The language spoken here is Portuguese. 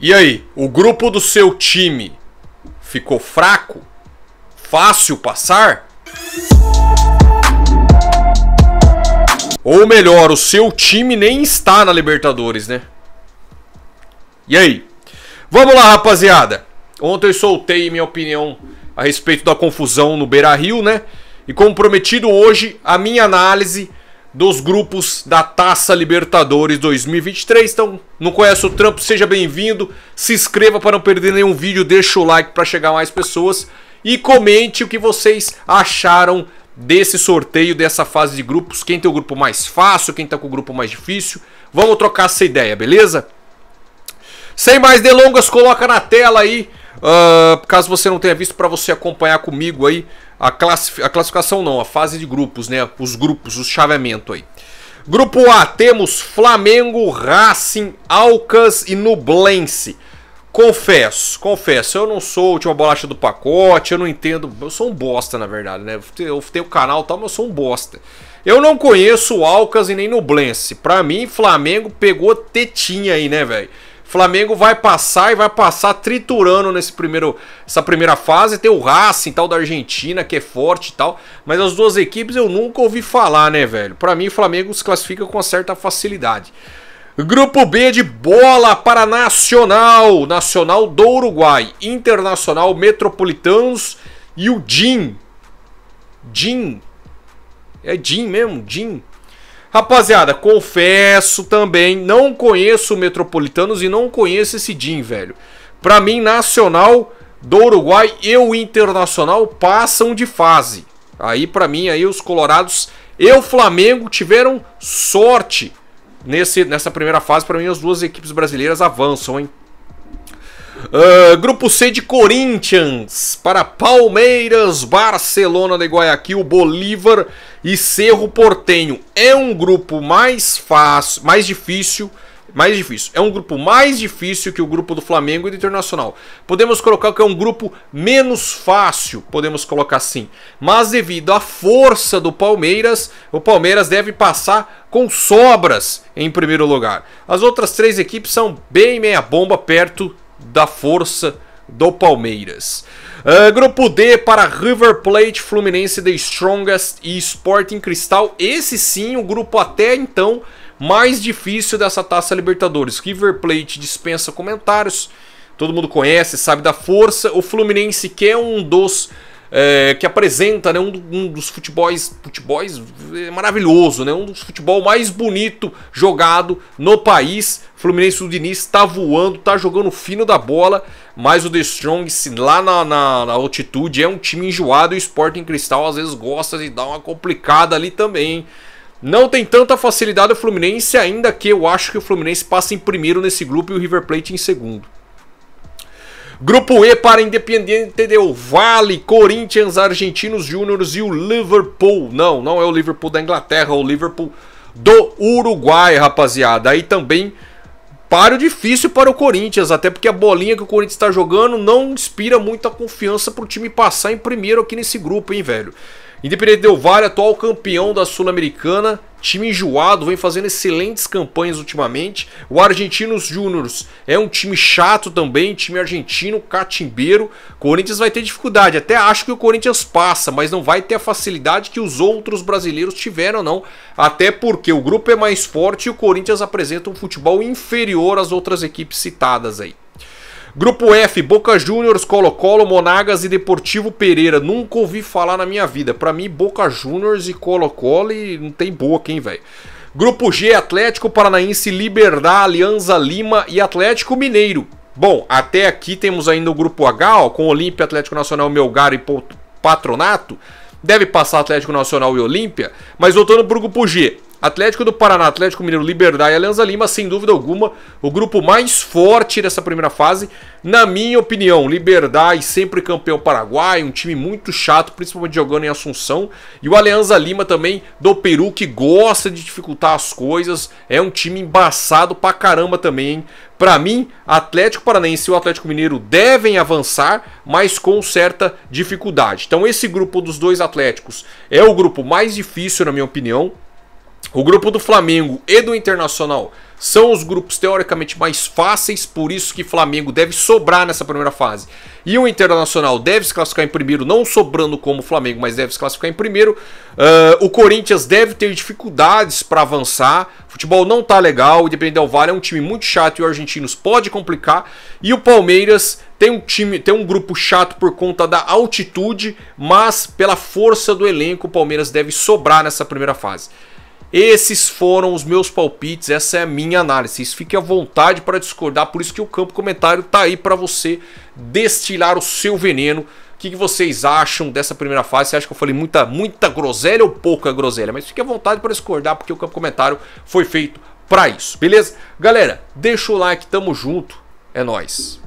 E aí, o grupo do seu time ficou fraco? Fácil passar? Ou melhor, o seu time nem está na Libertadores, né? E aí? Vamos lá, rapaziada. Ontem eu soltei minha opinião a respeito da confusão no Beira Rio, né? E como prometido hoje, a minha análise dos grupos da Taça Libertadores 2023. Então, não conhece o trampo? Seja bem-vindo. Se inscreva para não perder nenhum vídeo, deixa o like para chegar mais pessoas e comente o que vocês acharam desse sorteio dessa fase de grupos, quem tem o grupo mais fácil, quem tá com o grupo mais difícil. Vamos trocar essa ideia, beleza? Sem mais delongas, coloca na tela aí, uh, caso você não tenha visto, para você acompanhar comigo aí a, a classificação não, a fase de grupos, né? Os grupos, o chaveamento aí. Grupo A, temos Flamengo, Racing, Alcas e Nublense. Confesso, confesso, eu não sou a última bolacha do pacote, eu não entendo. Eu sou um bosta, na verdade, né? Eu tenho canal e tal, mas eu sou um bosta. Eu não conheço Alcas e nem Nublense. Pra mim, Flamengo pegou tetinha aí, né, velho? Flamengo vai passar e vai passar triturando nesse primeiro, essa primeira fase. Tem o Racing tal da Argentina, que é forte e tal. Mas as duas equipes eu nunca ouvi falar, né, velho? Para mim, o Flamengo se classifica com certa facilidade. Grupo B de bola para Nacional, Nacional do Uruguai, Internacional Metropolitanos e o Din. Din É Din mesmo, Din. Rapaziada, confesso também, não conheço o Metropolitanos e não conheço esse Jim velho. Pra mim, Nacional do Uruguai e o Internacional passam de fase. Aí, pra mim, aí os colorados e o Flamengo tiveram sorte nesse, nessa primeira fase. Pra mim, as duas equipes brasileiras avançam, hein? Uh, grupo C de Corinthians para Palmeiras, Barcelona de Guayaquil, Bolívar e Cerro Portenho. É um grupo mais fácil, mais difícil, mais difícil. É um grupo mais difícil que o grupo do Flamengo e do Internacional. Podemos colocar que é um grupo menos fácil, podemos colocar assim. Mas devido à força do Palmeiras, o Palmeiras deve passar com sobras em primeiro lugar. As outras três equipes são bem meia bomba perto da força do Palmeiras. Uh, grupo D para River Plate, Fluminense, The Strongest e Sporting Cristal. Esse sim, o grupo até então mais difícil dessa Taça Libertadores. River Plate dispensa comentários, todo mundo conhece, sabe da força. O Fluminense que é um dos é, que apresenta né, um, um, dos futebols, futebols é maravilhoso, né, um dos futebol mais bonito jogado no país. Fluminense do Diniz está voando, está jogando fino da bola, mas o The Strong lá na, na, na, altitude é um time enjoado e o Sporting Cristal às vezes gosta de dar uma complicada ali também. Não tem tanta facilidade o Fluminense, ainda que eu acho que o Fluminense passa em primeiro nesse grupo e o River Plate em segundo. Grupo E para Independiente Del Vale, Corinthians, Argentinos Júniors e o Liverpool. Não, não é o Liverpool da Inglaterra, é o Liverpool do Uruguai, rapaziada. Aí também para o difícil para o Corinthians, até porque a bolinha que o Corinthians está jogando não inspira muita confiança para o time passar em primeiro aqui nesse grupo, hein, velho. Independente Del Vale, atual campeão da Sul-Americana, Time enjoado, vem fazendo excelentes campanhas ultimamente. O Argentinos Júnior é um time chato também, time argentino, catimbeiro. Corinthians vai ter dificuldade, até acho que o Corinthians passa, mas não vai ter a facilidade que os outros brasileiros tiveram, não. Até porque o grupo é mais forte e o Corinthians apresenta um futebol inferior às outras equipes citadas aí. Grupo F, Boca Juniors, Colo-Colo, Monagas e Deportivo Pereira. Nunca ouvi falar na minha vida. Para mim, Boca Juniors e Colo-Colo e não tem boca, hein, velho. Grupo G, Atlético Paranaense, Liberdade, Alianza Lima e Atlético Mineiro. Bom, até aqui temos ainda o Grupo H, ó, com Olímpia, Atlético Nacional, Melgar e Patronato. Deve passar Atlético Nacional e Olímpia. Mas voltando pro Grupo G, Atlético do Paraná, Atlético Mineiro, Liberdade e Alianza Lima, sem dúvida alguma, o grupo mais forte dessa primeira fase, na minha opinião. Liberdade, sempre campeão paraguai, um time muito chato, principalmente jogando em Assunção. E o Alianza Lima também, do Peru, que gosta de dificultar as coisas. É um time embaçado pra caramba também, hein? Pra mim, Atlético Paranaense e o Atlético Mineiro devem avançar, mas com certa dificuldade. Então, esse grupo dos dois Atléticos é o grupo mais difícil, na minha opinião. O grupo do Flamengo e do Internacional são os grupos teoricamente mais fáceis, por isso que Flamengo deve sobrar nessa primeira fase. E o Internacional deve se classificar em primeiro, não sobrando como o Flamengo, mas deve se classificar em primeiro. Uh, o Corinthians deve ter dificuldades para avançar. O futebol não tá legal, e Independente do Vale é um time muito chato e o Argentinos pode complicar. E o Palmeiras tem um time, tem um grupo chato por conta da altitude, mas pela força do elenco, o Palmeiras deve sobrar nessa primeira fase. Esses foram os meus palpites, essa é a minha análise. Isso fique à vontade para discordar, por isso que o campo comentário tá aí para você destilar o seu veneno. O que, que, vocês acham dessa primeira fase? Você acha que eu falei muita, muita groselha ou pouca groselha? Mas fique à vontade para discordar, porque o campo comentário foi feito para isso, beleza? Galera, deixa o like, tamo junto, é nóis.